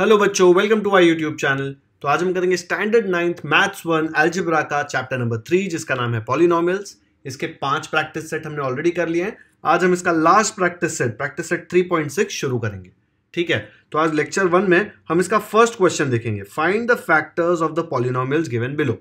hello बच्चों welcome to my YouTube channel तो आज हम करेंगे standard ninth maths one algebra का चैप्टर नंबर थ्री जिसका नाम है पॉलिनॉमिल्स इसके पांच प्रैक्टिस सेट हमने ऑलरेडी कर लिए हैं आज हम इसका last practice set practice set three point six शुरू करेंगे ठीक है तो आज लेक्चर वन में हम इसका फर्स्ट क्वेश्चन देखेंगे find the factors of the polynomials given below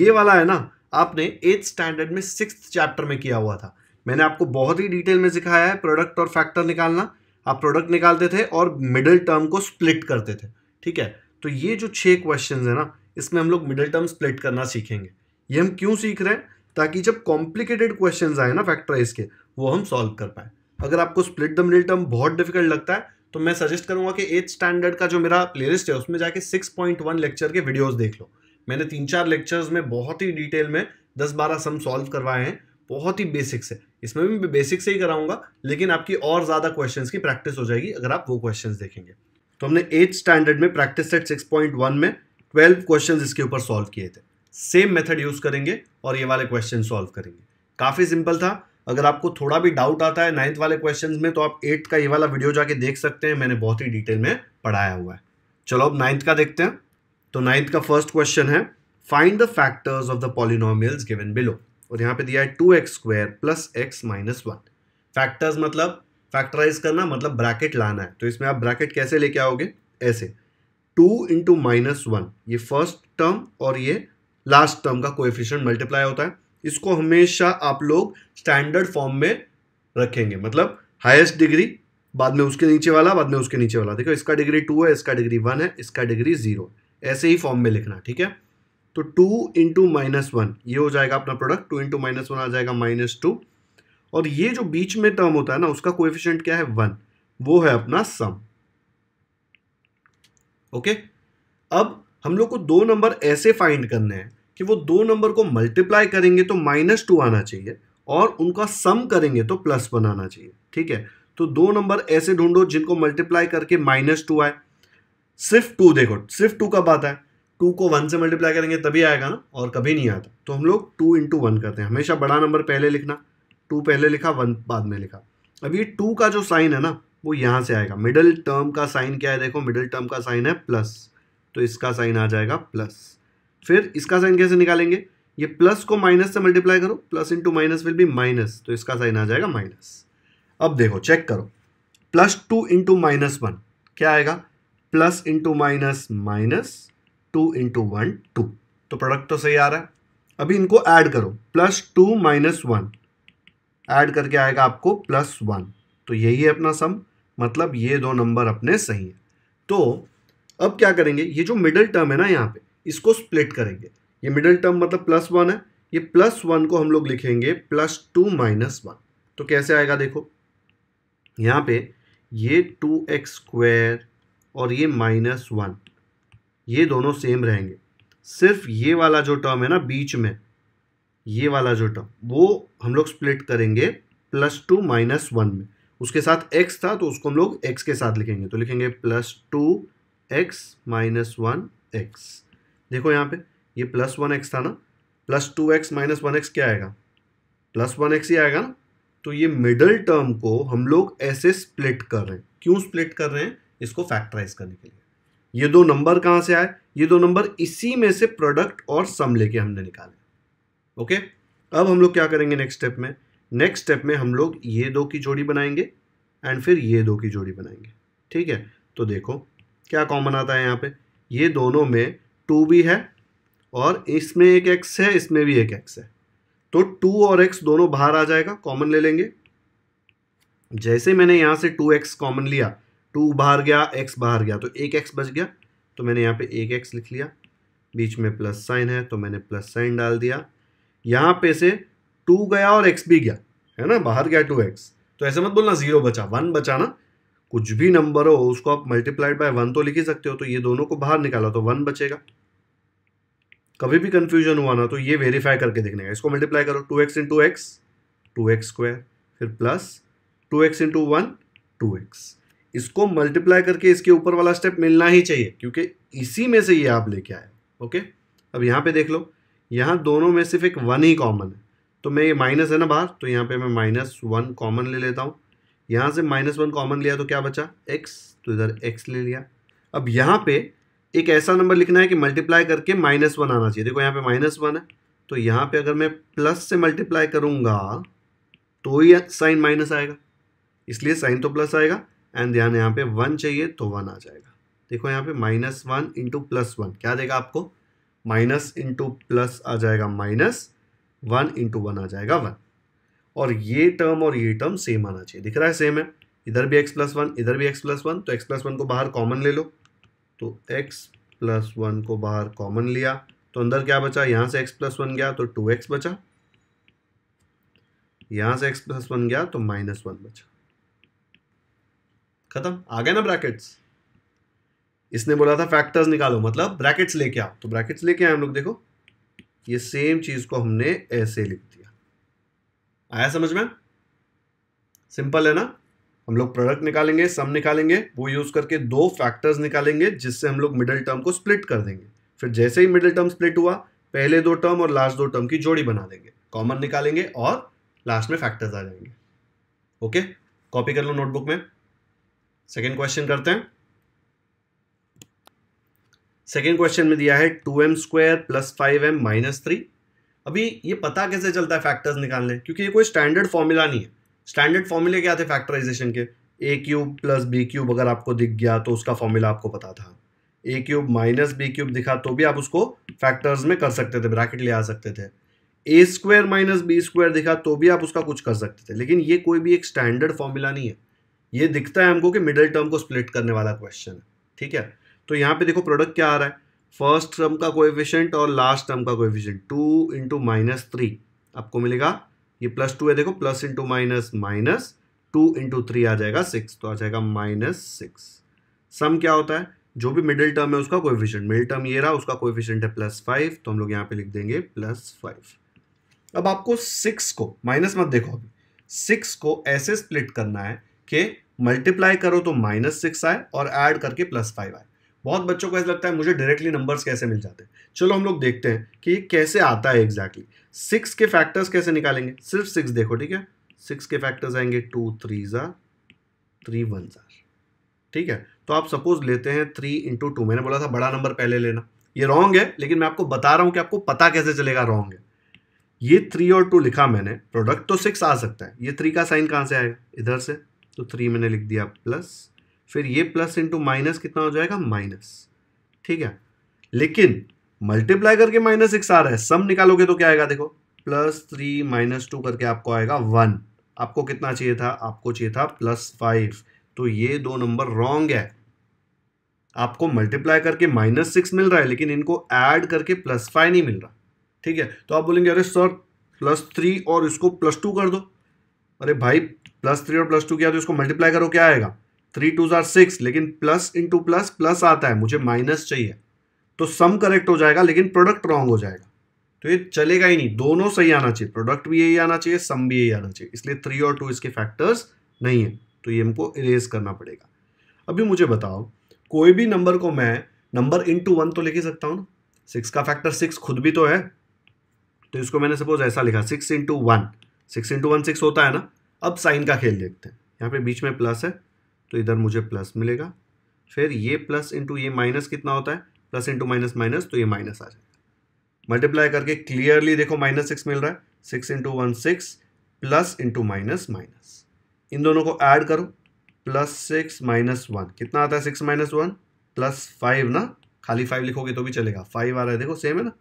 ये वाला है ना आपने एथ स्टैंडर्ड में सिक्स चैप्टर में किया हुआ था मैंने आपको बहुत ही डिटेल में सिखाया है प्रोडक्ट और फैक्टर निकालना आप प्रोडक्ट निकालते थे और मिडिल टर्म को स्प्लिट करते थे ठीक है तो ये जो छः क्वेश्चन है ना इसमें हम लोग मिडिल टर्म स्प्लिट करना सीखेंगे ये हम क्यों सीख रहे हैं ताकि जब कॉम्प्लिकेटेड क्वेश्चन आए ना फैक्टराइज के वो हम सॉल्व कर पाए अगर आपको स्प्लिट द मिडिल टर्म बहुत डिफिकल्ट लगता है तो मैं सजेस्ट करूंगा कि एथ स्टैंडर्ड का जो मेरा प्लेलिस्ट है उसमें जाके 6.1 लेक्चर के वीडियोस देख लो मैंने तीन चार लेक्चर्स में बहुत ही डिटेल में 10-12 सम सॉल्व करवाए हैं बहुत ही बेसिक्स है इसमें भी मैं बेसिक से ही कराऊंगा लेकिन आपकी और ज़्यादा क्वेश्चंस की प्रैक्टिस हो जाएगी अगर आप वो क्वेश्चंस देखेंगे तो हमने एट स्टैंडर्ड में प्रैक्टिस सेट 6.1 में 12 क्वेश्चंस इसके ऊपर सॉल्व किए थे सेम मेथड यूज़ करेंगे और ये वाले क्वेश्चन सॉल्व करेंगे काफ़ी सिंपल था अगर आपको थोड़ा भी डाउट आता है नाइन्थ वाले क्वेश्चन में तो आप एट्थ का ये वाला वीडियो जाके देख सकते हैं मैंने बहुत ही डिटेल में पढ़ाया हुआ है चलो अब नाइन्थ का देखते हैं तो नाइन्थ का फर्स्ट क्वेश्चन है find the factors of the polynomials given below और यहाँ पे दिया है two x square plus x minus one factors मतलब फैक्टराइज करना मतलब ब्रैकेट लाना है तो इसमें आप ब्रैकेट कैसे लेके आओगे ऐसे टू इंटू माइनस वन ये फर्स्ट टर्म और ये लास्ट टर्म का कोएफिशिएंट मल्टीप्लाई होता है इसको हमेशा आप लोग स्टैंडर्ड फॉर्म में रखेंगे मतलब हाईएस्ट डिग्री बाद में उसके नीचे वाला बाद में उसके नीचे वाला देखो इसका डिग्री टू है इसका डिग्री वन है इसका डिग्री जीरो ऐसे ही फॉर्म में लिखना ठीक है तो टू इंटू माइनस वन ये हो जाएगा अपना product two into minus one आ जाएगा माइनस टू और ये जो बीच में टर्म होता है ना उसका कोएफिशिएंट क्या है वन वो है अपना सम ओके अब हम लोग को दो नंबर ऐसे फाइंड करने हैं कि वो दो नंबर को मल्टीप्लाई करेंगे तो माइनस टू आना चाहिए और उनका सम करेंगे तो प्लस वन आना चाहिए ठीक है तो दो नंबर ऐसे ढूंढो जिनको मल्टीप्लाई करके माइनस टू आए सिर्फ टू देखो सिर्फ टू का बात है टू को वन से मल्टीप्लाई करेंगे तभी आएगा ना और कभी नहीं आता तो।, तो हम लोग टू इंटू वन करते हैं हमेशा बड़ा नंबर पहले लिखना टू पहले लिखा वन बाद में लिखा अब ये टू का जो साइन है ना वो यहाँ से आएगा मिडिल टर्म का साइन क्या है देखो मिडिल टर्म का साइन है प्लस तो इसका साइन आ जाएगा प्लस फिर इसका साइन कैसे निकालेंगे ये प्लस को माइनस से मल्टीप्लाई करो plus into minus will be minus तो इसका साइन आ जाएगा माइनस अब देखो चेक करो plus two into minus one क्या आएगा plus into minus minus two into one two तो प्रोडक्ट तो सही आ रहा है अभी इनको ऐड करो plus two minus one add करके आएगा आपको प्लस वन तो यही है अपना सम मतलब ये दो नंबर अपने सही हैं तो अब क्या करेंगे ये जो मिडिल टर्म है ना यहाँ पे इसको स्प्लिट करेंगे ये मिडिल टर्म मतलब प्लस वन है ये प्लस वन को हम लोग लिखेंगे प्लस टू माइनस वन तो कैसे आएगा देखो यहाँ पे ये टू एक्स स्क्वायर और ये माइनस वन ये दोनों सेम रहेंगे सिर्फ ये वाला जो टर्म है ना बीच में ये वाला जो टर्म वो हम लोग स्प्लिट करेंगे प्लस टू माइनस वन में उसके साथ एक्स था तो उसको हम लोग एक्स के साथ लिखेंगे तो लिखेंगे plus two x minus one x देखो यहाँ पे ये प्लस वन एक्स था ना plus two x minus one x क्या आएगा प्लस वन एक्स ही आएगा ना तो ये मिडल टर्म को हम लोग ऐसे स्प्लिट कर रहे हैं क्यों स्प्लिट कर रहे हैं इसको फैक्टराइज करने के लिए ये दो नंबर कहाँ से आए ये दो नंबर इसी में से प्रोडक्ट और सम लेके हमने निकाले ओके अब हम लोग क्या करेंगे नेक्स्ट स्टेप में नेक्स्ट स्टेप में हम लोग ये दो की जोड़ी बनाएंगे एंड फिर ये दो की जोड़ी बनाएंगे ठीक है तो देखो क्या कॉमन आता है यहाँ पे ये दोनों में टू भी है और इसमें एक एक्स है इसमें भी एक एक्स है तो टू और एक्स दोनों बाहर आ जाएगा कॉमन ले लेंगे जैसे मैंने यहाँ से टू एक्स कॉमन लिया टू बाहर गया एक्स बाहर गया तो एक एक्स बच गया तो मैंने यहाँ पे एक एक्स लिख लिया बीच में प्लस साइन है तो मैंने प्लस साइन डाल दिया यहाँ पे से टू गया और एक्स भी गया है ना बाहर गया टू एक्स तो ऐसे मत बोलना ज़ीरो बचा वन बचाना कुछ भी नंबर हो उसको आप मल्टीप्लाइड बाय वन तो लिख ही सकते हो तो ये दोनों को बाहर निकाला तो वन बचेगा कभी भी कन्फ्यूजन हुआ ना तो ये वेरीफाई करके देखने का इसको मल्टीप्लाई करो two x into x two x square फिर plus two x into one two x इसको मल्टीप्लाई करके इसके ऊपर वाला स्टेप मिलना ही चाहिए क्योंकि इसी में से ये आप लेके आए ओके अब यहाँ पे देख लो यहाँ दोनों में सिर्फ एक वन ही कॉमन है तो मैं ये माइनस है ना बाहर तो यहाँ पे मैं माइनस वन कॉमन ले लेता हूँ यहाँ से माइनस वन कॉमन लिया तो क्या बचा एक्स तो इधर एक्स ले लिया अब यहाँ पे एक ऐसा नंबर लिखना है कि मल्टीप्लाई करके माइनस वन आना चाहिए देखो यहाँ पर माइनस वन है तो यहाँ पर अगर मैं प्लस से मल्टीप्लाई करूँगा तो ही साइन माइनस आएगा इसलिए साइन तो प्लस आएगा एंड ध्यान यहाँ पे वन चाहिए तो वन आ जाएगा देखो यहाँ पे minus one into plus one क्या देगा आपको माइनस इंटू प्लस आ जाएगा माइनस वन इंटू वन आ जाएगा वन और ये टर्म और ये टर्म सेम आना चाहिए दिख रहा है सेम है इधर भी एक्स प्लस वन इधर भी एक्स प्लस वन तो एक्स प्लस वन को बाहर कॉमन ले लो तो एक्स प्लस वन को बाहर कॉमन लिया तो अंदर क्या बचा यहाँ से एक्स प्लस वन गया तो टू एक्स बचा यहाँ से एक्स प्लस वन गया तो माइनस वन बचा खत्म आ गए ना ब्रैकेट्स इसने बोला था फैक्टर्स निकालो मतलब ब्रैकेट्स लेके आओ तो ब्रैकेट्स लेके आए हम लोग देखो ये सेम चीज को हमने ऐसे लिख दिया आया समझ में सिंपल है ना हम लोग प्रोडक्ट निकालेंगे सम निकालेंगे वो यूज करके दो फैक्टर्स निकालेंगे जिससे हम लोग मिडिल टर्म को स्प्लिट कर देंगे फिर जैसे ही मिडिल टर्म स्प्लिट हुआ पहले दो टर्म और लास्ट दो टर्म की जोड़ी बना देंगे कॉमन निकालेंगे और लास्ट में फैक्टर्स आ जाएंगे ओके कॉपी कर लो नोटबुक में सेकेंड क्वेश्चन करते हैं सेकेंड क्वेश्चन में दिया है two m square plus five m minus three अभी ये पता कैसे चलता है फैक्टर्स निकालने क्योंकि ये कोई स्टैंडर्ड फॉर्मूला नहीं है स्टैंडर्ड फॉर्मूले क्या थे फैक्टराइजेशन के a cube plus b cube अगर आपको दिख गया तो उसका फॉर्मूला आपको पता था a cube minus b cube दिखा तो भी आप उसको फैक्टर्स में कर सकते थे ब्रैकेट ले आ सकते थे a square minus b square दिखा तो भी आप उसका कुछ कर सकते थे लेकिन ये कोई भी एक स्टैंडर्ड फॉर्मूला नहीं है ये दिखता है हमको कि मिडिल टर्म को स्प्लिट करने वाला क्वेश्चन है ठीक है तो यहाँ पे देखो प्रोडक्ट क्या आ रहा है फर्स्ट टर्म का कोएफिशिएंट और लास्ट टर्म का coefficient two into minus three आपको मिलेगा ये प्लस टू है देखो plus into minus minus two into three आ जाएगा सिक्स तो आ जाएगा माइनस सिक्स सम क्या होता है जो भी मिडिल टर्म है उसका कोएफिशिएंट मिडिल टर्म ये रहा उसका कोएफिशिएंट है प्लस फाइव तो हम लोग यहाँ पे लिख देंगे प्लस फाइव अब आपको सिक्स को माइनस मत देखो अभी सिक्स को ऐसे स्प्लिट करना है कि मल्टीप्लाई करो तो माइनस सिक्स आए और ऐड करके प्लस फाइव आए बहुत बच्चों को ऐसा लगता है मुझे डायरेक्टली नंबर्स कैसे मिल जाते हैं चलो हम लोग देखते हैं कि ये कैसे आता है एग्जैक्टली सिक्स के फैक्टर्स कैसे निकालेंगे सिर्फ सिक्स देखो ठीक है सिक्स के फैक्टर्स आएंगे टू थ्री ज़ा थ्री वन ज़ार ठीक है तो आप सपोज लेते हैं थ्री इंटू टू मैंने बोला था बड़ा नंबर पहले लेना ये रॉन्ग है लेकिन मैं आपको बता रहा हूँ कि आपको पता कैसे चलेगा रॉन्ग है ये थ्री और टू लिखा मैंने प्रोडक्ट तो सिक्स आ सकता है ये थ्री का साइन कहाँ से आएगा इधर से तो थ्री मैंने लिख दिया प्लस फिर ये प्लस इंटू माइनस कितना हो जाएगा माइनस ठीक है लेकिन मल्टीप्लाई करके माइनस सिक्स आ रहा है सम निकालोगे तो क्या आएगा देखो प्लस थ्री माइनस टू करके आपको आएगा वन आपको कितना चाहिए था आपको चाहिए था प्लस फाइव तो ये दो नंबर रॉन्ग है आपको मल्टीप्लाई करके माइनस सिक्स मिल रहा है लेकिन इनको ऐड करके प्लस फाइव नहीं मिल रहा ठीक है तो आप बोलेंगे अरे सर प्लस थ्री और इसको प्लस टू कर दो अरे भाई प्लस थ्री और प्लस टू किया तो इसको मल्टीप्लाई करो क्या आएगा थ्री टू जार सिक्स लेकिन प्लस इंटू प्लस प्लस आता है मुझे माइनस चाहिए तो सम करेक्ट हो जाएगा लेकिन प्रोडक्ट रॉन्ग हो जाएगा तो ये चलेगा ही नहीं दोनों सही आना चाहिए प्रोडक्ट भी यही आना चाहिए सम भी यही आना चाहिए इसलिए थ्री और टू इसके फैक्टर्स नहीं है तो ये हमको इरेज करना पड़ेगा अभी मुझे बताओ कोई भी नंबर को मैं नंबर इन टू वन तो लिख ही सकता हूँ ना सिक्स का फैक्टर सिक्स खुद भी तो है तो इसको मैंने सपोज ऐसा लिखा six into one six into one six होता है ना अब साइन का खेल देखते हैं यहाँ पे बीच में प्लस है तो इधर मुझे प्लस मिलेगा फिर ये प्लस इंटू ये माइनस कितना होता है प्लस इंटू माइनस माइनस तो ये माइनस आ जाएगा मल्टीप्लाई करके क्लियरली देखो माइनस सिक्स मिल रहा है six into one six plus into minus minus इन दोनों को ऐड करो प्लस सिक्स माइनस वन कितना आता है six minus one plus five ना खाली फाइव लिखोगे तो भी चलेगा फाइव आ रहा है देखो सेम है ना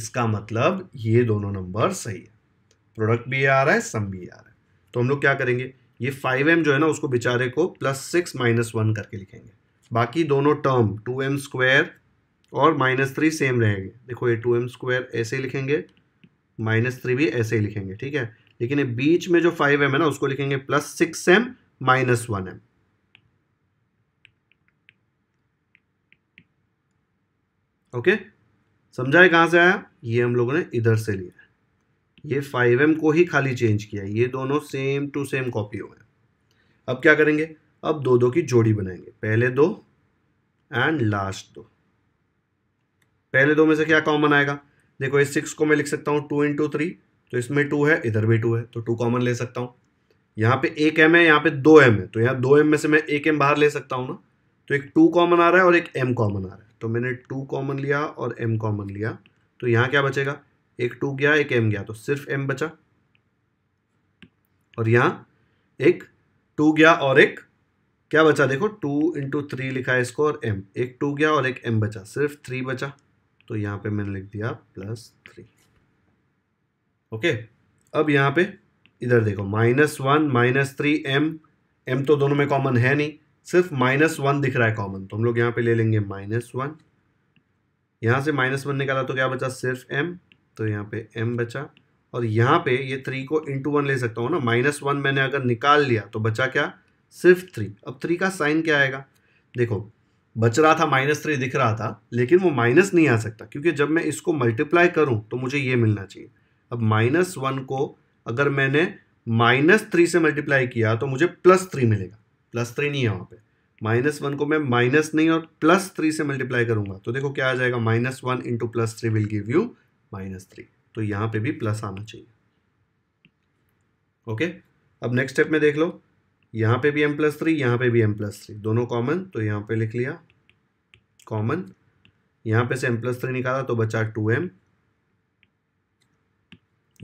इसका मतलब ये दोनों नंबर सही है प्रोडक्ट भी आ रहा है सम भी आ रहा है तो हम लोग क्या करेंगे ये फाइव एम जो है ना उसको बेचारे को प्लस सिक्स माइनस वन करके लिखेंगे बाकी दोनों टर्म टू एम स्क्वायर और माइनस थ्री सेम रहेंगे देखो ये टू एम स्क्वायर ऐसे ही लिखेंगे माइनस थ्री भी ऐसे ही लिखेंगे ठीक है लेकिन ये बीच में जो फाइव एम है ना उसको लिखेंगे plus six m minus one m okay समझाए कहाँ से आया ये हम लोगों ने इधर से लिया ये फाइव एम को ही खाली चेंज किया ये दोनों सेम टू सेम कॉपी गए अब क्या करेंगे अब दो दो की जोड़ी बनाएंगे पहले दो एंड लास्ट दो पहले दो में से क्या कॉमन आएगा देखो इस सिक्स को मैं लिख सकता हूँ टू इंटू थ्री तो इसमें टू है इधर भी टू है तो टू कॉमन ले सकता हूँ यहाँ पे एक एम है यहाँ पे दो एम है तो यहाँ दो एम में से मैं एक एम बाहर ले सकता हूँ ना तो एक टू कॉमन आ रहा है और एक एम कॉमन आ रहा है तो मैंने टू कॉमन लिया और एम कॉमन लिया तो यहाँ क्या बचेगा एक टू गया एक एम गया तो सिर्फ एम बचा और यहां एक टू गया और एक क्या बचा देखो टू इंटू थ्री लिखा है इसको और एम एक टू गया और एक एम बचा सिर्फ थ्री बचा तो यहाँ पे मैंने लिख दिया प्लस थ्री ओके अब यहाँ पे इधर देखो minus one minus three m m तो दोनों में कॉमन है नहीं सिर्फ माइनस वन दिख रहा है कॉमन तो हम लोग यहाँ पे ले लेंगे माइनस वन यहां से माइनस वन निकाला तो क्या बचा सिर्फ एम तो यहाँ पे m बचा और यहाँ पे ये थ्री को इंटू वन ले सकता हूँ ना माइनस वन मैंने अगर निकाल लिया तो बचा क्या सिर्फ थ्री अब थ्री का साइन क्या आएगा देखो बच रहा था माइनस थ्री दिख रहा था लेकिन वो माइनस नहीं आ सकता क्योंकि जब मैं इसको मल्टीप्लाई करूँ तो मुझे ये मिलना चाहिए अब माइनस वन को अगर मैंने माइनस थ्री से मल्टीप्लाई किया तो मुझे प्लस थ्री मिलेगा प्लस थ्री नहीं है वहाँ पे माइनस वन को मैं माइनस नहीं और प्लस थ्री से मल्टीप्लाई करूंगा तो देखो क्या आ जाएगा minus one into plus three will give you minus three तो यहाँ पे भी प्लस आना चाहिए ओके अब नेक्स्ट स्टेप में देख लो यहाँ पे भी एम प्लस थ्री यहाँ पे भी एम प्लस थ्री दोनों कॉमन तो यहाँ पे लिख लिया कॉमन यहाँ पे से एम प्लस थ्री निकाला तो बचा टू एम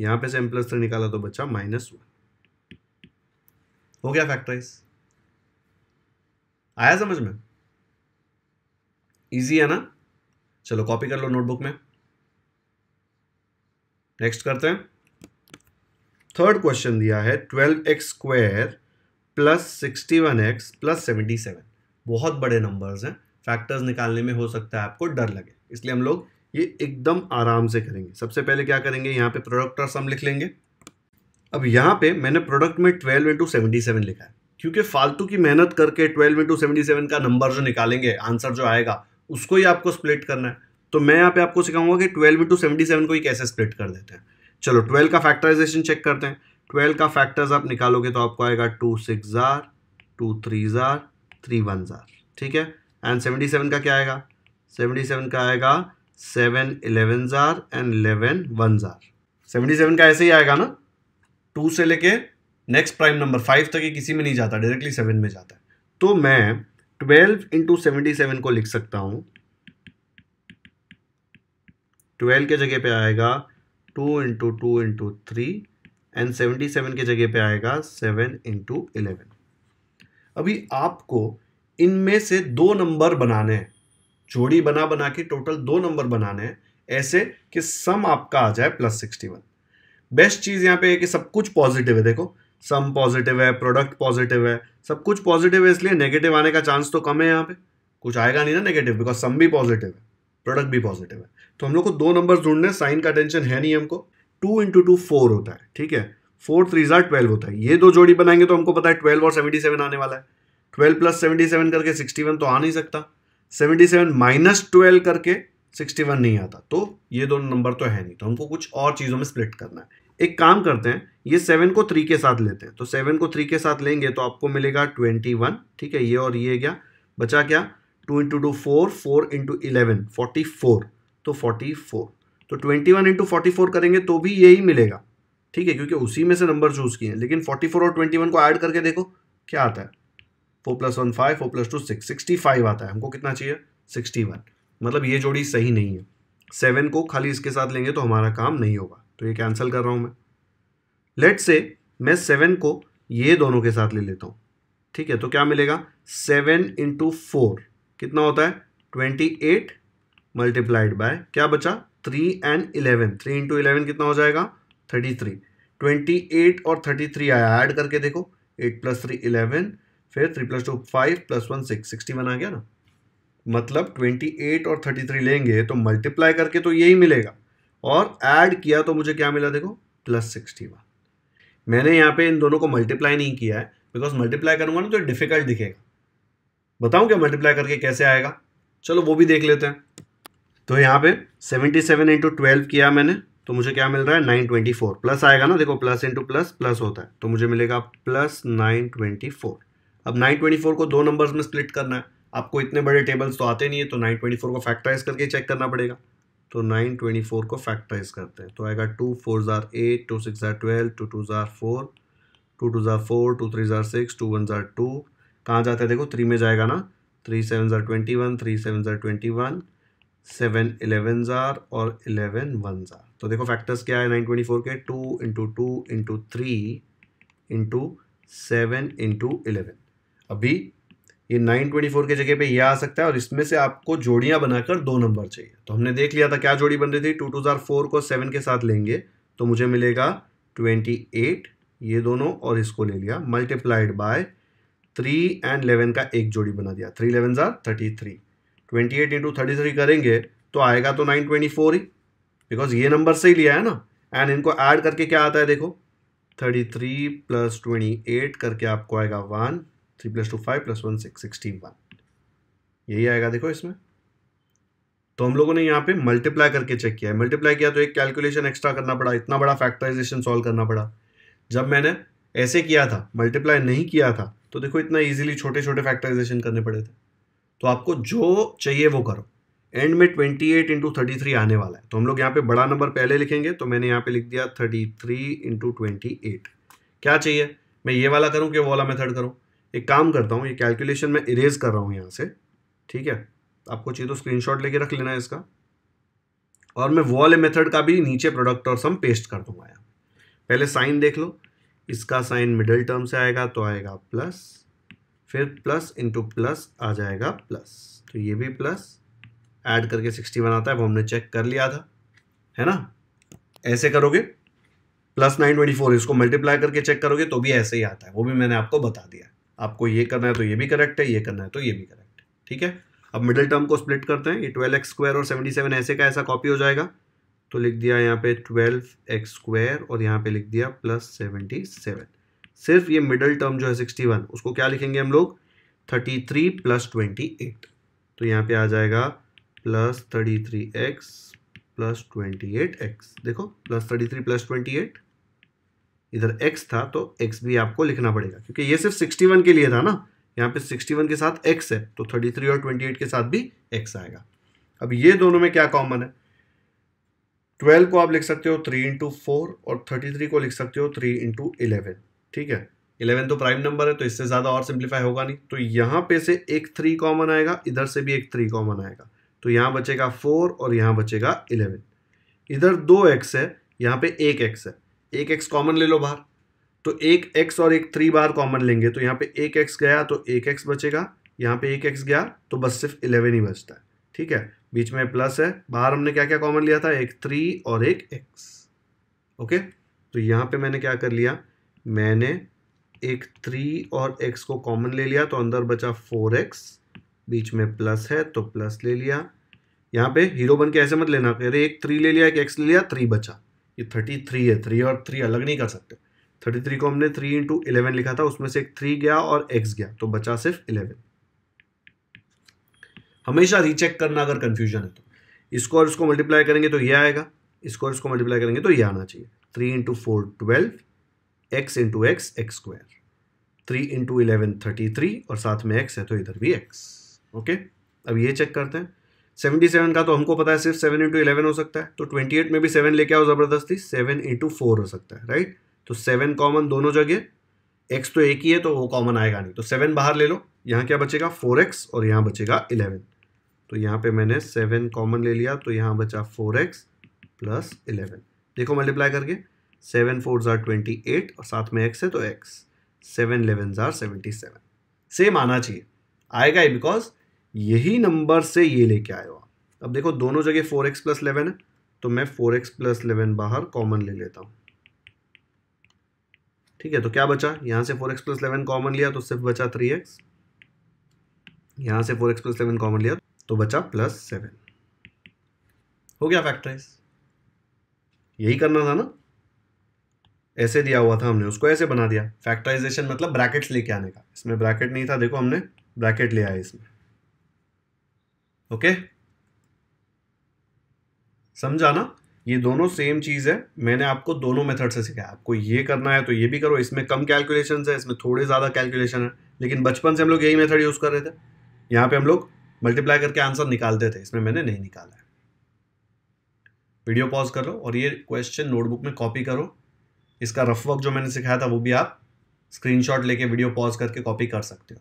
यहाँ पे से एम प्लस थ्री निकाला तो बचा माइनस वन हो गया फैक्ट्राइज आया समझ में इजी है ना चलो कॉपी कर लो नोटबुक में नेक्स्ट करते हैं थर्ड क्वेश्चन दिया है twelve x square plus sixty one x plus seventy seven बहुत बड़े नंबर्स हैं फैक्टर्स निकालने में हो सकता है आपको डर लगे इसलिए हम लोग ये एकदम आराम से करेंगे सबसे पहले क्या करेंगे यहाँ पे प्रोडक्ट और सम लिख लेंगे अब यहाँ पे मैंने प्रोडक्ट में ट्वेल्व इंटू सेवेंटी सेवन लिखा है क्योंकि फालतू की मेहनत करके ट्वेल्व इंटू सेवेंटी सेवन का नंबर जो निकालेंगे आंसर जो आएगा उसको ही आपको स्प्लिट करना है तो मैं यहाँ पे आपको सिखाऊंगा कि ट्वेल्व इंटू सेवेंटी सेवन को ही कैसे स्प्लिट कर देते हैं चलो ट्वेल्व का फैक्टराइजेशन चेक करते हैं ट्वेल्व का फैक्टर्स आप निकालोगे तो आपको आएगा टू सिक्स ज़ार टू थ्री ज़ार थ्री वन ज़ार ठीक है एंड सेवेंटी सेवन का क्या आएगा सेवेंटी सेवन का आएगा सेवन इलेवन ज़ार एंड इलेवन वन ज़ार सेवेंटी सेवन का ऐसे ही आएगा ना टू से लेके नेक्स्ट प्राइम नंबर फाइव तक ये किसी में नहीं जाता डायरेक्टली सेवन में जाता है तो मैं ट्वेल्व इंटू सेवेंटी सेवन को लिख सकता हूँ ट्वेल्व के जगह पे आएगा two into two into three and seventy seven के जगह पे आएगा सेवन इंटू इलेवन अभी आपको इनमें से दो नंबर बनाने हैं जोड़ी बना बना के टोटल दो नंबर बनाने हैं ऐसे कि सम आपका आ जाए प्लस सिक्सटी वन बेस्ट चीज़ यहाँ पे है कि सब कुछ पॉजिटिव है देखो सम पॉजिटिव है प्रोडक्ट पॉजिटिव है सब कुछ पॉजिटिव है इसलिए नेगेटिव आने का चांस तो कम है यहाँ पे कुछ आएगा नहीं ना नेगेटिव बिकॉज सम भी पॉजिटिव है प्रोडक्ट भी पॉजिटिव है तो हम लोग को दो नंबर ढूंढने साइन का टेंशन है नहीं हमको टू इंटू टू फोर होता है ठीक है फोर थ्री जार ट्वेल्व होता है ये दो जोड़ी बनाएंगे तो हमको पता है ट्वेल्व और सेवेंटी सेवन आने वाला है ट्वेल्व प्लस सेवेंटी सेवन करके सिक्सटी वन तो आ नहीं सकता सेवेंटी सेवन माइनस ट्वेल्व करके सिक्सटी वन नहीं आता तो ये दोनों नंबर तो है नहीं तो हमको कुछ और चीज़ों में स्प्लिट करना है एक काम करते हैं ये सेवन को थ्री के साथ लेते हैं तो सेवन को थ्री के साथ लेंगे तो आपको मिलेगा ट्वेंटी वन ठीक है ये और ये क्या बचा क्या two into two four four into eleven forty four तो फोर्टी फोर तो twenty one into forty four करेंगे तो भी यही मिलेगा ठीक है क्योंकि उसी में से नंबर चूज़ किए हैं लेकिन फोर्टी फोर और ट्वेंटी वन को ऐड करके देखो क्या आता है four plus one five four plus two six sixty five आता है हमको कितना चाहिए सिक्सटी वन मतलब ये जोड़ी सही नहीं है सेवन को खाली इसके साथ लेंगे तो हमारा काम नहीं होगा तो ये कैंसिल कर रहा हूँ मैं लेट से मैं सेवन को ये दोनों के साथ ले लेता हूँ ठीक है तो क्या मिलेगा सेवन इंटू फोर कितना होता है ट्वेंटी एट मल्टीप्लाइड बाय क्या बचा three and eleven three into eleven कितना हो जाएगा थर्टी थ्री ट्वेंटी एट और थर्टी थ्री आया ऐड करके देखो एट प्लस थ्री इलेवन फिर three plus two five plus one six sixty one आ गया ना मतलब ट्वेंटी एट और थर्टी थ्री लेंगे तो मल्टीप्लाई करके तो यही मिलेगा और ऐड किया तो मुझे क्या मिला देखो प्लस सिक्सटी वन मैंने यहाँ पे इन दोनों को मल्टीप्लाई नहीं किया है बिकॉज मल्टीप्लाई करूँगा ना तो डिफिकल्ट दिखेगा बताऊँ क्या मल्टीप्लाई करके कैसे आएगा चलो वो भी देख लेते हैं तो यहाँ पे सेवेंटी सेवन इंटू ट्वेल्व किया मैंने तो मुझे क्या मिल रहा है नाइन ट्वेंटी फोर प्लस आएगा ना देखो प्लस इंटू प्लस प्लस होता है तो मुझे मिलेगा प्लस नाइन ट्वेंटी फोर अब नाइन ट्वेंटी फोर को दो नंबर्स में स्प्लिट करना है आपको इतने बड़े टेबल्स तो आते नहीं है तो नाइन ट्वेंटी फोर को फैक्टराइज करके चेक करना पड़ेगा तो नाइन ट्वेंटी फोर को फैक्टराइज करते हैं तो आएगा टू फोर ज़ार एट टू सिक्स ज़ार ट्वेल्व टू टू ज़ार फोर टू टू ज़ार फोर टू थ्री ज़ार सिक्स टू वन ज़ार टू कहाँ जाता है देखो थ्री में जाएगा ना थ्री सेवन ज़ार ट्वेंटी वन थ्री सेवन ज़ार ट्वेंटी वन सेवन इलेवन ज़ार और इलेवन वन ज़ार तो देखो फैक्टर्स क्या है नाइन ट्वेंटी फोर के two into two into three into seven into eleven अभी ये नाइन ट्वेंटी फोर के जगह पे ये आ सकता है और इसमें से आपको जोड़ियां बनाकर दो नंबर चाहिए तो हमने देख लिया था क्या जोड़ी बन रही थी टू टू ज़ार फोर को सेवन के साथ लेंगे तो मुझे मिलेगा ट्वेंटी एट ये दोनों और इसको ले लिया multiplied by three and eleven का एक जोड़ी बना दिया थ्री इलेवन ज़ार thirty three twenty eight into thirty three करेंगे तो आएगा तो नाइन ट्वेंटी फोर ही बिकॉज ये नंबर से ही लिया है ना एंड इनको ऐड करके क्या आता है देखो thirty three plus twenty eight करके आपको आएगा one three plus two five plus one six sixty one यही आएगा देखो इसमें तो हम लोगों ने यहाँ पे मल्टीप्लाई करके चेक किया है मल्टीप्लाई किया तो एक कैलकुलेशन एक्स्ट्रा करना पड़ा इतना बड़ा फैक्टराइजेशन सॉल्व करना पड़ा जब मैंने ऐसे किया था मल्टीप्लाई नहीं किया था तो देखो इतना इजीली छोटे छोटे फैक्टराइजेशन करने पड़े थे तो आपको जो चाहिए वो करो एंड में twenty eight into thirty three आने वाला है तो हम लोग यहाँ पे बड़ा नंबर पहले लिखेंगे तो मैंने यहाँ पे लिख दिया thirty three into twenty eight क्या चाहिए मैं ये वाला करूँ कि वो वाला मेथड करूँ एक काम करता हूँ ये कैलकुलेशन मैं इरेज कर रहा हूँ यहाँ से ठीक है आपको चाहिए तो शॉट लेके रख लेना है इसका और मैं वो वाले मेथड का भी नीचे प्रोडक्ट और सम पेस्ट कर दूंगा यहाँ पहले साइन देख लो इसका साइन मिडिल टर्म से आएगा तो आएगा प्लस फिर प्लस इंटू प्लस आ जाएगा प्लस तो ये भी प्लस ऐड करके सिक्सटी वन आता है वो हमने चेक कर लिया था है ना ऐसे करोगे प्लस नाइन ट्वेंटी फोर इसको मल्टीप्लाई करके चेक करोगे तो भी ऐसे ही आता है वो भी मैंने आपको बता दिया आपको ये करना है तो ये भी करेक्ट है ये करना है तो ये भी करेक्ट है ठीक है अब मिडिल टर्म को स्प्लिट करते हैं ये ट्वेल्व एक्स स्क्वायर और सेवेंटी सेवन ऐसे का ऐसा कॉपी हो जाएगा तो लिख दिया यहाँ पे ट्वेल्व एक्स स्क्वायर और यहाँ पे लिख दिया प्लस सेवेंटी सेवन सिर्फ ये मिडल टर्म जो है सिक्सटी वन उसको क्या लिखेंगे हम लोग thirty three plus twenty eight तो यहाँ पे आ जाएगा plus thirty three x plus twenty eight x देखो plus thirty three plus twenty eight इधर x था तो x भी आपको लिखना पड़ेगा क्योंकि ये सिर्फ 61 के लिए था ना यहाँ पे 61 के साथ x है तो 33 और 28 के साथ भी x आएगा अब ये दोनों में क्या कॉमन है 12 को आप लिख सकते हो 3 इंटू फोर और 33 को लिख सकते हो 3 इंटू इलेवन ठीक है इलेवन तो प्राइम नंबर है तो इससे ज़्यादा और सिंप्लीफाई होगा नहीं तो यहाँ पे से एक थ्री कॉमन आएगा इधर से भी एक थ्री कॉमन आएगा तो यहाँ बचेगा फोर और यहाँ बचेगा इलेवन इधर दो एक्स है यहाँ पे एक एक्स है एक एक्स कॉमन ले लो बाहर तो एक एक्स और एक थ्री बार कॉमन लेंगे तो यहाँ पे एक एक्स गया तो एक एक्स बचेगा यहाँ पे एक एक्स गया तो बस सिर्फ इलेवन ही बचता है ठीक है बीच में प्लस है बाहर हमने क्या क्या कॉमन लिया था एक थ्री और एक एक्स ओके तो यहाँ पे मैंने क्या कर लिया मैंने एक थ्री और एक्स को कॉमन ले लिया तो अंदर बचा फोर एक्स बीच में प्लस है तो प्लस ले लिया यहाँ पे हीरो बन के ऐसे मत लेना अरे एक थ्री ले लिया एक एक्स ले लिया थ्री बचा ये थर्टी थ्री है थ्री और थ्री अलग नहीं कर सकते थर्टी थ्री को हमने थ्री इंटू इलेवन लिखा था उसमें से एक थ्री गया और एक्स गया तो बचा सिर्फ इलेवन हमेशा रीचेक करना अगर कन्फ्यूजन है तो इसको और इसको मल्टीप्लाई करेंगे तो ये आएगा इसको और इसको मल्टीप्लाई करेंगे तो ये आना चाहिए three into four twelve x into x x square three into eleven thirty three और साथ में x है तो इधर भी x ओके अब ये चेक करते हैं सेवेंटी सेवन का तो हमको पता है सिर्फ सेवन इंटू इलेवन हो सकता है तो ट्वेंटी एट में भी सेवन लेके आओ ज़बरदस्ती सेवन इंटू फोर हो सकता है राइट तो सेवन कॉमन दोनों जगह एक्स तो एक ही है तो वो कॉमन आएगा नहीं तो सेवन बाहर ले लो यहाँ क्या बचेगा फोर एक्स और यहाँ बचेगा इलेवन तो यहाँ पे मैंने सेवन कॉमन ले लिया तो यहाँ बचा फोर एक्स प्लस इलेवन देखो मल्टीप्लाई करके सेवन फोर ज़ार ट्वेंटी एट और साथ में एक्स है तो एक्स सेवन इलेवन ज़ार सेवेंटी सेवन सेम आना चाहिए आएगा ही बिकॉज यही नंबर से ये लेके आए हो आप अब देखो दोनों जगह फोर एक्स प्लस इलेवन है तो मैं फोर एक्स प्लस इलेवन बाहर कॉमन ले लेता हूँ ठीक है तो क्या बचा यहाँ से four x plus eleven common लिया तो सिर्फ बचा थ्री एक्स यहाँ से four x plus eleven common लिया तो बचा प्लस सेवन हो गया फैक्टराइज यही करना था ना ऐसे दिया हुआ था हमने उसको ऐसे बना दिया फैक्टराइजेशन मतलब ब्रैकेट्स लेके आने का इसमें ब्रैकेट नहीं था देखो हमने ब्रैकेट ले आया इसमें ओके समझा ना ये दोनों सेम चीज़ है मैंने आपको दोनों मेथड से सिखाया आपको ये करना है तो ये भी करो इसमें कम कैलकुलेशन है इसमें थोड़े ज़्यादा कैलकुलेशन है लेकिन बचपन से हम लोग यही मेथड यूज़ कर रहे थे यहां पे हम लोग मल्टीप्लाई करके आंसर निकालते थे इसमें मैंने नहीं निकाला है वीडियो पॉज करो और ये क्वेश्चन नोटबुक में कॉपी करो इसका रफ वर्क जो मैंने सिखाया था वो भी आप स्क्रीनशॉट लेके वीडियो पॉज करके कॉपी कर सकते हो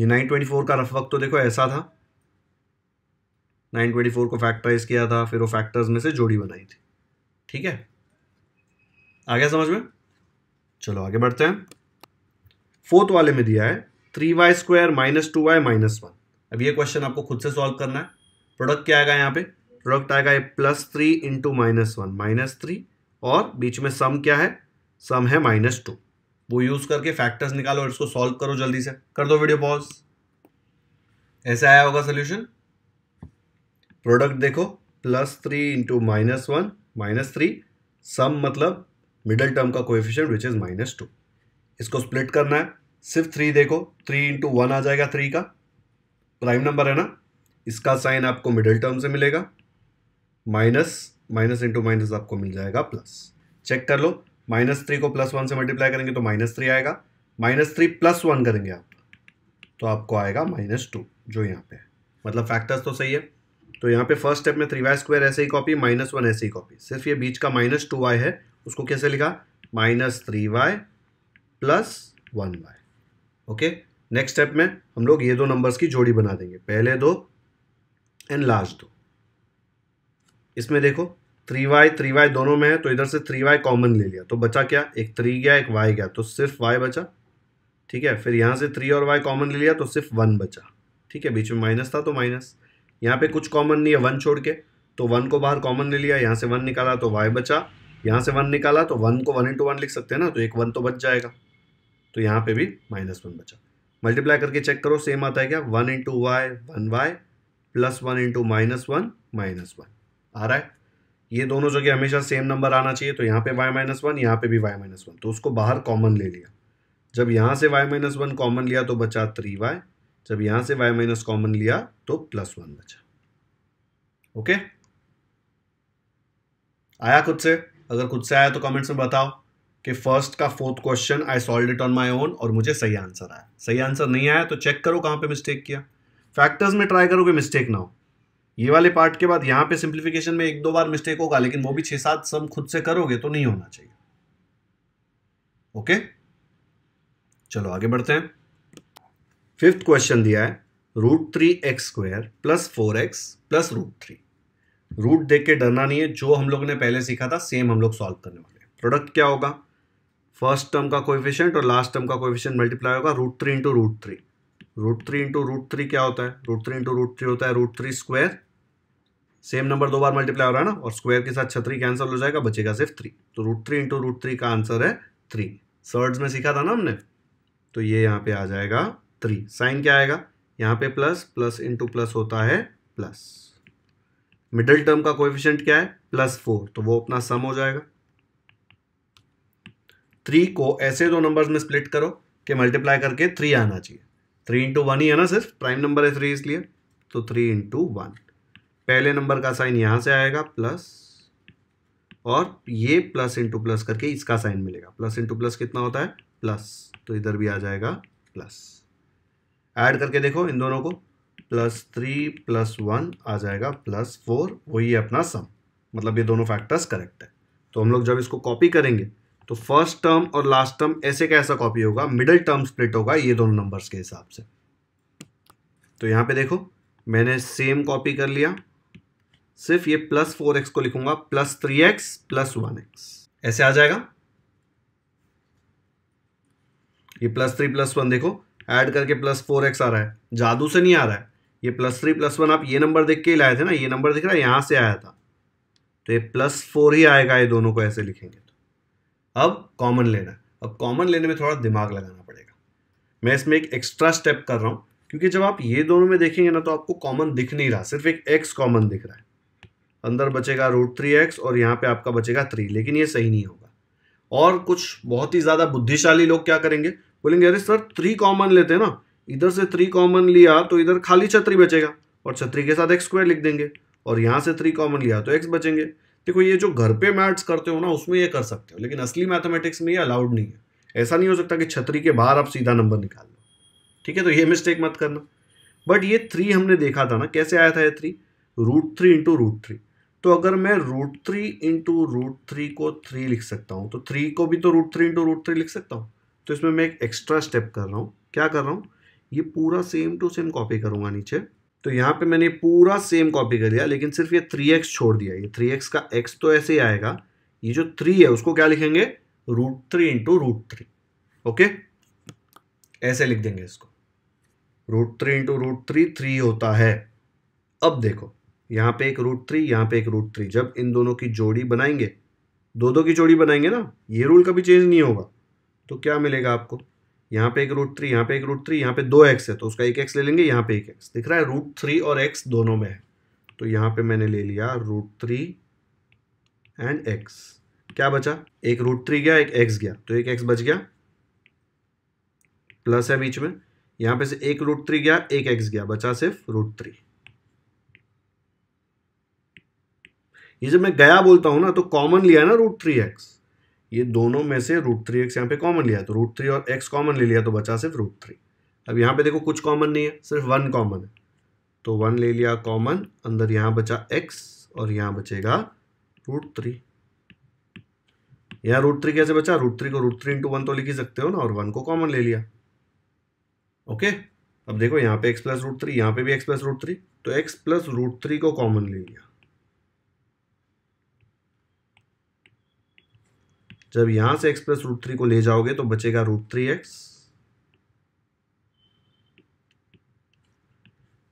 ये 924 का रफ वर्क तो देखो ऐसा था 924 को फैक्टराइज किया था फिर वो फैक्टर्स में से जोड़ी बनाई थी ठीक है आ गया समझ में चलो आगे बढ़ते हैं फोर्थ वाले में दिया है three y square minus two y minus one अब ये क्वेश्चन आपको खुद से सॉल्व करना है प्रोडक्ट क्या आएगा यहाँ पे प्रोडक्ट आएगा plus three into minus one minus three और बीच में सम क्या है सम है माइनस टू वो यूज़ करके फैक्टर्स निकालो और इसको सॉल्व करो जल्दी से कर दो वीडियो पॉज ऐसे आया होगा सोल्यूशन प्रोडक्ट देखो plus three into minus one minus three sum मतलब मिडल टर्म का coefficient which is minus two इसको स्प्लिट करना है सिर्फ थ्री देखो थ्री इंटू वन आ जाएगा थ्री का प्राइम नंबर है ना इसका साइन आपको मिडिल टर्म से मिलेगा माइनस माइनस इंटू माइनस आपको मिल जाएगा प्लस चेक कर लो माइनस थ्री को प्लस वन से मल्टीप्लाई करेंगे तो माइनस थ्री आएगा माइनस थ्री प्लस वन करेंगे आप तो आपको आएगा माइनस टू जो यहाँ पे मतलब फैक्टर्स तो सही है तो यहाँ पे फर्स्ट स्टेप में थ्री वाई स्क्वायर ऐसे ही कॉपी माइनस वन ऐसे ही कॉपी सिर्फ ये बीच का माइनस टू वाई है उसको कैसे लिखा minus three y plus one y okay next step में हम लोग ये दो नंबर्स की जोड़ी बना देंगे पहले दो एंड लास्ट दो इसमें देखो थ्री वाई थ्री वाई दोनों में है तो इधर से थ्री वाई कॉमन ले लिया तो बचा क्या एक थ्री गया एक वाई गया तो सिर्फ वाई बचा ठीक है फिर यहाँ से थ्री और वाई कॉमन ले लिया तो सिर्फ वन बचा ठीक है बीच में माइनस था तो माइनस यहाँ पे कुछ कॉमन नहीं है वन छोड़ के तो वन को बाहर कॉमन ले लिया यहाँ से वन निकाला तो वाई बचा यहाँ से वन निकाला तो वन को वन इंटू वन लिख सकते हैं ना तो एक वन तो बच जाएगा तो यहाँ पे भी माइनस वन बचा मल्टीप्लाई करके चेक करो सेम आता है क्या one into y one y plus one into minus one minus one आ रहा है ये दोनों जगह हमेशा सेम नंबर आना चाहिए तो यहाँ पे वाई माइनस वन यहाँ पे भी वाई माइनस वन तो उसको बाहर कॉमन ले लिया जब यहाँ से वाई माइनस वन कॉमन लिया तो बचा थ्री वाई जब यहाँ से वाई माइनस कॉमन लिया तो प्लस वन बचा ओके आया खुद से अगर खुद से आया तो कमेंट्स में बताओ कि फर्स्ट का fourth question I solve it on my own और मुझे सही आंसर आया सही आंसर नहीं आया तो चेक करो कहाँ पर मिस्टेक किया फैक्टर्स में ट्राई करो कि मिस्टेक ना हो ये वाले पार्ट के बाद यहाँ पे सिंप्लीफिकेशन में एक दो बार मिस्टेक होगा लेकिन वो भी छः सात सम खुद से करोगे तो नहीं होना चाहिए ओके चलो आगे बढ़ते हैं फिफ्थ क्वेश्चन दिया है root three x square plus four x plus root three root देख के डरना नहीं है जो हम लोग ने पहले सीखा था सेम हम लोग सॉल्व करने वाले प्रोडक्ट क्या होगा फर्स्ट टर्म का कोएफिशिएंट और लास्ट टर्म का कोएफिशिएंट मल्टीप्लाई होगा root three into root three root three into root three क्या होता है root three into root three होता है root three square same number दो बार मल्टीप्लाई हो रहा है ना और स्क्वायर के साथ छतरी कैंसिल हो जाएगा बचेगा सिर्फ थ्री तो root three into root three का आंसर है थ्री सर्ड्स में सीखा था ना हमने तो ये यहाँ पे आ जाएगा थ्री साइन क्या आएगा यहाँ पे प्लस प्लस इंटू प्लस होता है प्लस मिडिल टर्म का कोएफिशिएंट क्या है प्लस फोर तो वो अपना सम हो जाएगा थ्री को ऐसे दो नंबर्स में स्प्लिट करो कि मल्टीप्लाई करके थ्री आना चाहिए थ्री इंटू वन ही है ना सिर्फ प्राइम नंबर है थ्री इसलिए तो थ्री इंटू वन पहले नंबर का साइन यहाँ से आएगा प्लस और ये प्लस इंटू प्लस करके इसका साइन मिलेगा प्लस इंटू प्लस कितना होता है प्लस तो इधर भी आ जाएगा प्लस ऐड करके देखो इन दोनों को प्लस थ्री प्लस वन आ जाएगा प्लस फोर वही अपना सम मतलब ये दोनों फैक्टर्स करेक्ट है तो हम लोग जब इसको कॉपी करेंगे तो फर्स्ट टर्म और लास्ट टर्म ऐसे का ऐसा कॉपी होगा मिडिल टर्म स्प्लिट होगा ये दोनों नंबर्स के हिसाब से तो यहाँ पे देखो मैंने सेम कॉपी कर लिया सिर्फ ये प्लस फोर एक्स को लिखूंगा plus three x plus one x ऐसे आ जाएगा ये प्लस थ्री प्लस वन देखो ऐड करके प्लस फोर एक्स आ रहा है जादू से नहीं आ रहा है ये प्लस थ्री प्लस वन आप ये नंबर देख के ही लाए थे ना ये नंबर दिख रहा है यहां से आया था तो ये प्लस फोर ही आएगा ये दोनों को ऐसे लिखेंगे तो अब कॉमन लेना अब कॉमन लेने में थोड़ा दिमाग लगाना पड़ेगा मैं इसमें एक एक्स्ट्रा स्टेप कर रहा हूं क्योंकि जब आप ये दोनों में देखेंगे ना तो आपको कॉमन दिख नहीं रहा सिर्फ एक एक्स कॉमन दिख रहा है अंदर बचेगा रूट थ्री एक्स और यहाँ पे आपका बचेगा थ्री लेकिन ये सही नहीं होगा और कुछ बहुत ही ज़्यादा बुद्धिशाली लोग क्या करेंगे बोलेंगे अरे सर थ्री कॉमन लेते हैं ना इधर से थ्री कॉमन लिया तो इधर खाली छतरी बचेगा और छतरी के साथ एक्स स्क्वायर लिख देंगे और यहाँ से थ्री कॉमन लिया तो एक्स बचेंगे देखो ये जो घर पे मैथ्स करते हो ना उसमें ये कर सकते हो लेकिन असली मैथमेटिक्स में ये अलाउड नहीं है ऐसा नहीं हो सकता कि छतरी के बाहर आप सीधा नंबर निकाल लो ठीक है तो ये मिस्टेक मत करना बट ये थ्री हमने देखा था ना कैसे आया था ये three root three into root three तो अगर मैं root three into root three को थ्री लिख सकता हूँ तो थ्री को भी तो root three into root three लिख सकता हूँ तो इसमें मैं एक एक्स्ट्रा स्टेप कर रहा हूँ क्या कर रहा हूँ ये पूरा सेम टू सेम कॉपी करूँगा नीचे तो यहाँ पे मैंने पूरा सेम कॉपी कर लिया लेकिन सिर्फ ये थ्री एक्स छोड़ दिया ये थ्री एक्स का एक्स तो ऐसे ही आएगा ये जो थ्री है उसको क्या लिखेंगे root three into root three okay ऐसे लिख देंगे इसको root three into root three three होता है अब देखो यहाँ पे एक रूट थ्री यहाँ पे एक रूट थ्री जब इन दोनों की जोड़ी बनाएंगे दो दो की जोड़ी बनाएंगे ना ये रूल कभी चेंज नहीं होगा तो क्या मिलेगा आपको यहाँ पे एक रूट थ्री यहाँ पे एक रूट थ्री यहाँ पे दो एक्स है तो उसका एक एक्स ले लेंगे यहाँ पे एक एक्स दिख रहा है रूट थ्री और एक्स दोनों में है तो यहाँ पे मैंने ले लिया रूट थ्री एंड एक्स क्या बचा एक रूट थ्री गया एक एक्स गया तो एक एक्स बच गया प्लस है बीच में यहाँ पे से एक रूट थ्री गया एक एक्स गया बचा सिर्फ रूट थ्री ये जब मैं गया बोलता हूँ ना तो कॉमन लिया ना रूट थ्री एक्स ये दोनों में से रूट थ्री एक्स यहाँ पे कॉमन लिया तो रूट थ्री और एक्स कॉमन ले लिया तो बचा सिर्फ रूट थ्री अब यहाँ पे देखो कुछ कॉमन नहीं है सिर्फ वन कॉमन है तो वन ले लिया कॉमन अंदर यहाँ बचा एक्स और यहाँ बचेगा रूट थ्री यहाँ रूट थ्री कैसे बचा रूट थ्री को रूट थ्री इंटू वन तो लिख ही सकते हो ना और वन को कॉमन ले लिया ओके अब देखो यहाँ पे एक्स प्लस रूट थ्री यहाँ पे भी एक्स प्लस रूट थ्री तो एक्स प्लस रूट थ्री को कॉमन ले लिया जब यहां से एक्स प्लस रूट थ्री को ले जाओगे तो बचेगा रूट थ्री एक्स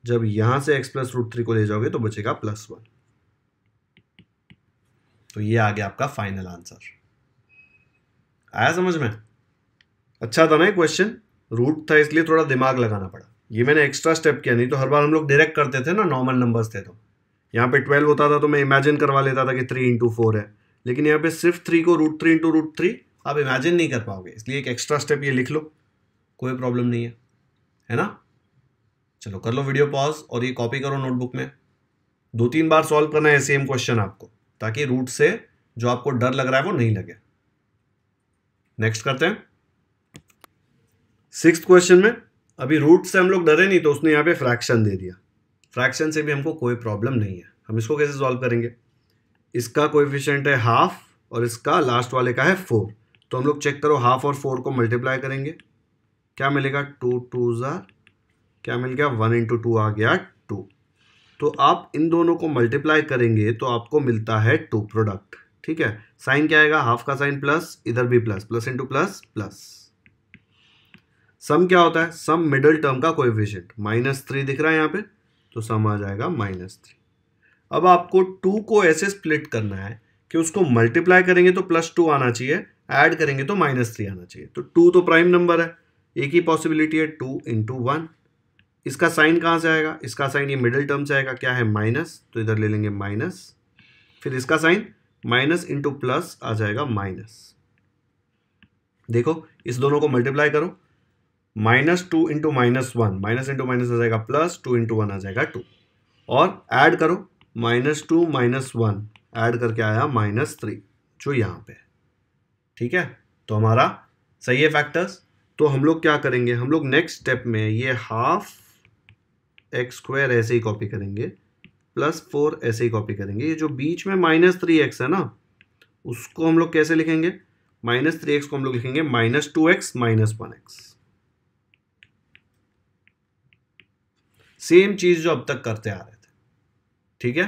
जब यहां से एक्स प्लस रूट थ्री को ले जाओगे तो बचेगा प्लस वन तो ये आ गया आपका फाइनल आंसर आया समझ में अच्छा था ना क्वेश्चन रूट था इसलिए थोड़ा दिमाग लगाना पड़ा ये मैंने एक्स्ट्रा स्टेप किया नहीं तो हर बार हम लोग डायरेक्ट करते थे ना नॉर्मल नंबर्स थे तो यहाँ पे ट्वेल्व होता था तो मैं इमेजिन करवा लेता था कि थ्री इंटू फोर है लेकिन यहाँ पे सिर्फ थ्री को root three into root three आप इमेजिन नहीं कर पाओगे इसलिए एक एक्स्ट्रा स्टेप ये लिख लो कोई प्रॉब्लम नहीं है है ना चलो कर लो वीडियो पॉज और ये कॉपी करो नोटबुक में दो तीन बार सॉल्व करना है सेम क्वेश्चन आपको ताकि रूट से जो आपको डर लग रहा है वो नहीं लगे नेक्स्ट करते हैं सिक्स क्वेश्चन में अभी रूट से हम लोग डरे नहीं तो उसने यहाँ पे फ्रैक्शन दे दिया फ्रैक्शन से भी हमको कोई प्रॉब्लम नहीं है हम इसको कैसे सॉल्व करेंगे इसका कोएफिशिएंट है हाफ और इसका लास्ट वाले का है फोर तो हम लोग चेक करो हाफ और फोर को मल्टीप्लाई करेंगे क्या मिलेगा टू टू ज़ार क्या मिल गया वन इंटू टू आ गया टू तो आप इन दोनों को मल्टीप्लाई करेंगे तो आपको मिलता है टू प्रोडक्ट ठीक है साइन क्या आएगा हाफ का साइन प्लस इधर भी plus plus into plus plus sum क्या होता है सम मिडल टर्म का कोएफिशिएंट माइनस थ्री दिख रहा है यहाँ पे तो सम आ जाएगा माइनस थ्री अब आपको टू को ऐसे स्प्लिट करना है कि उसको मल्टीप्लाई करेंगे तो प्लस टू आना चाहिए ऐड करेंगे तो माइनस थ्री आना चाहिए तो टू तो प्राइम नंबर है एक ही पॉसिबिलिटी है टू इंटू वन इसका साइन कहाँ से आएगा इसका साइन ये मिडिल टर्म से आएगा क्या है माइनस तो इधर ले लेंगे माइनस फिर इसका साइन माइनस इंटू प्लस आ जाएगा माइनस देखो इस दोनों को मल्टीप्लाई करो minus two into minus one minus into minus आ जाएगा प्लस टू इंटू वन आ जाएगा टू और ऐड करो minus two minus one add करके आया माइनस थ्री जो यहाँ पे ठीक है तो हमारा सही है फैक्टर्स तो हम लोग क्या करेंगे हम लोग नेक्स्ट स्टेप में ये हाफ एक्स स्क्वायर ऐसे ही कॉपी करेंगे प्लस फोर ऐसे ही कॉपी करेंगे ये जो बीच में माइनस थ्री एक्स है ना उसको हम लोग कैसे लिखेंगे माइनस थ्री एक्स को हम लोग लिखेंगे minus two x minus one x same चीज़ जो अब तक करते आ रहे ठीक है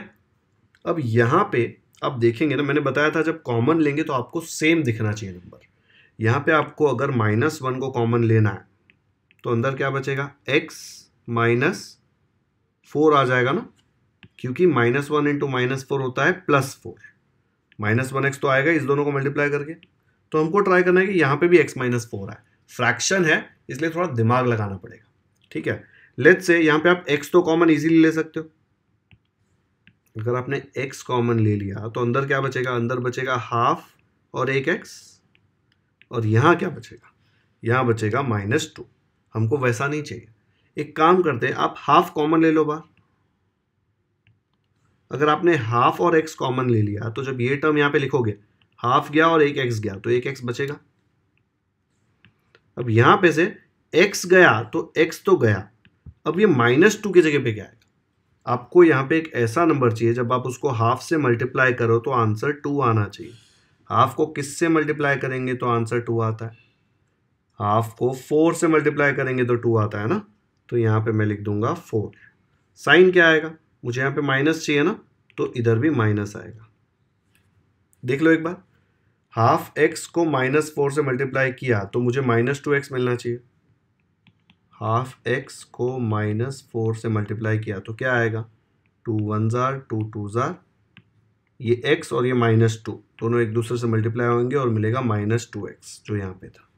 अब यहाँ पे आप देखेंगे ना मैंने बताया था जब कॉमन लेंगे तो आपको सेम दिखना चाहिए नंबर यहाँ पे आपको अगर माइनस वन को कॉमन लेना है तो अंदर क्या बचेगा एक्स माइनस फोर आ जाएगा ना क्योंकि minus one into minus four होता है plus four minus one x तो आएगा इस दोनों को मल्टीप्लाई करके तो हमको ट्राई करना है कि यहाँ पे भी एक्स माइनस फोर आए फ्रैक्शन है इसलिए थोड़ा दिमाग लगाना पड़ेगा ठीक है लेट्स से यहाँ पे आप एक्स तो कॉमन ईजिली ले सकते हो अगर आपने x कॉमन ले लिया तो अंदर क्या बचेगा अंदर बचेगा हाफ और एक एक्स और यहाँ क्या बचेगा यहाँ बचेगा माइनस टू हमको वैसा नहीं चाहिए एक काम करते हैं आप हाफ कॉमन ले लो बार अगर आपने हाफ और एक्स कॉमन ले लिया तो जब ये टर्म यहाँ पे लिखोगे हाफ गया और एक एक्स गया तो एक एक्स बचेगा अब यहाँ पे से एक्स गया तो एक्स तो गया अब ये माइनस टू की जगह पे क्या है आपको यहाँ पे एक ऐसा नंबर चाहिए जब आप उसको हाफ से मल्टीप्लाई करो तो आंसर टू आना चाहिए हाफ को किस से मल्टीप्लाई करेंगे तो आंसर टू आता है हाफ को फोर से मल्टीप्लाई करेंगे तो टू आता है ना तो यहाँ पे मैं लिख दूंगा फोर साइन क्या आएगा मुझे यहाँ पे माइनस चाहिए ना तो इधर भी माइनस आएगा देख लो एक बार हाफ एक्स को माइनस फोर से मल्टीप्लाई किया तो मुझे माइनस टू एक्स मिलना चाहिए हाफ एक्स को माइनस फोर से मल्टीप्लाई किया तो क्या आएगा टू वन ज़ार टू टू ज़ार ये एक्स और ये माइनस टू दोनों एक दूसरे से मल्टीप्लाई होंगे और मिलेगा माइनस टू एक्स जो यहाँ पे था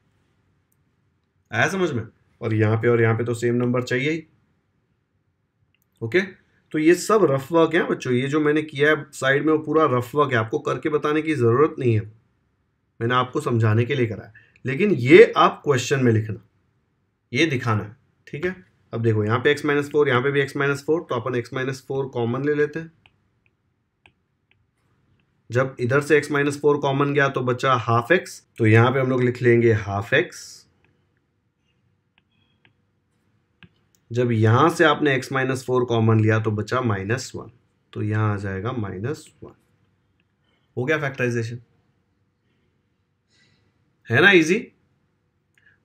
आया समझ में और यहाँ पे और यहाँ पे तो सेम नंबर चाहिए ही ओके तो ये सब रफ वर्क है बच्चों ये जो मैंने किया है साइड में वो पूरा रफ वर्क है आपको करके बताने की ज़रूरत नहीं है मैंने आपको समझाने के लिए करा है लेकिन ये आप क्वेश्चन में लिखना ये दिखाना है ठीक है अब देखो यहाँ पे एक्स माइनस फोर यहाँ पे भी एक्स माइनस फोर तो अपन x माइनस फोर कॉमन ले लेते हैं जब इधर से x माइनस फोर कॉमन गया तो बचा हाफ एक्स तो यहाँ पे हम लोग लिख लेंगे हाफ एक्स जब यहाँ से आपने x माइनस फोर कॉमन लिया तो बचा माइनस वन तो यहाँ आ जाएगा माइनस वन हो गया फैक्टराइजेशन है ना इजी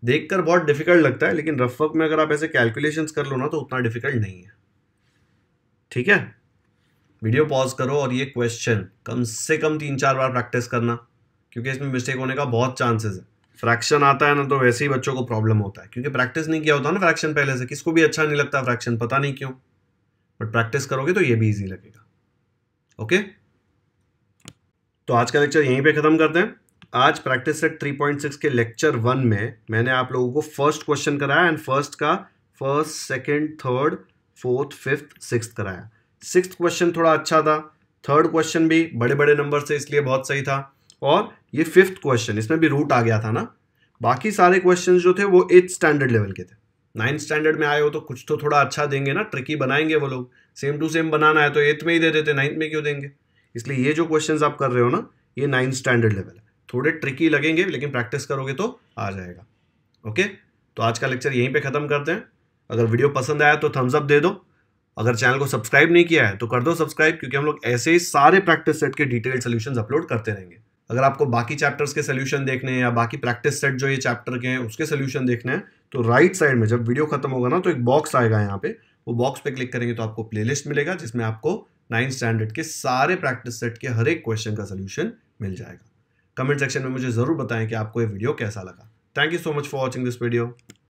देखकर बहुत डिफिकल्ट लगता है लेकिन रफ वर्क में अगर आप ऐसे कैलकुलेशंस कर लो ना तो उतना डिफिकल्ट नहीं है ठीक है वीडियो पॉज करो और ये क्वेश्चन कम से कम तीन चार बार प्रैक्टिस करना क्योंकि इसमें मिस्टेक होने का बहुत चांसेस है फ्रैक्शन आता है ना तो वैसे ही बच्चों को प्रॉब्लम होता है क्योंकि प्रैक्टिस नहीं किया होता ना फ्रैक्शन पहले से किसको भी अच्छा नहीं लगता फ्रैक्शन पता नहीं क्यों बट प्रैक्टिस करोगे तो ये भी ईजी लगेगा ओके तो आज का लेक्चर यहीं पर ख़त्म करते हैं आज प्रैक्टिस सेट 3.6 के लेक्चर वन में मैंने आप लोगों को फर्स्ट क्वेश्चन कराया एंड फर्स्ट का first second third fourth fifth six कराया सिक्स क्वेश्चन थोड़ा अच्छा था थर्ड क्वेश्चन भी बड़े बड़े नंबर से इसलिए बहुत सही था और ये फिफ्थ क्वेश्चन इसमें भी रूट आ गया था ना बाकी सारे क्वेश्चन जो थे वो एट्थ स्टैंडर्ड लेवल के थे नाइन्थ स्टैंडर्ड में आए हो तो कुछ तो थोड़ा अच्छा देंगे ना ट्रिकी बनाएंगे वो लोग सेम टू सेम बनाना है तो एथ में ही दे देते नाइन्थ में क्यों देंगे इसलिए ये जो क्वेश्चन आप कर रहे हो ना ये नाइन्थ स्टैंडर्ड लेवल है थोड़े ट्रिकी लगेंगे लेकिन प्रैक्टिस करोगे तो आ जाएगा ओके तो आज का लेक्चर यहीं पे ख़त्म करते हैं अगर वीडियो पसंद आया तो थम्सअप दे दो अगर चैनल को सब्सक्राइब नहीं किया है तो कर दो सब्सक्राइब क्योंकि हम लोग ऐसे ही सारे प्रैक्टिस सेट के डिटेल सोल्यूशन अपलोड करते रहेंगे अगर आपको बाकी चैप्टर्स के सोल्यूशन देखने हैं या बाकी प्रैक्टिस सेट जो ये चैप्टर के हैं उसके सोल्यूशन देखने हैं तो राइट साइड में जब वीडियो खत्म होगा ना तो एक बॉक्स आएगा यहाँ पे वो बॉक्स पे क्लिक करेंगे तो आपको प्लेलिस्ट मिलेगा जिसमें आपको नाइन्थ स्टैंडर्ड के सारे प्रैक्टिस सेट के हर एक क्वेश्चन का सोल्यूशन मिल जाएगा कमेंट सेक्शन में मुझे ज़रूर बताएं कि आपको ये वीडियो कैसा लगा thank you so much for watching this video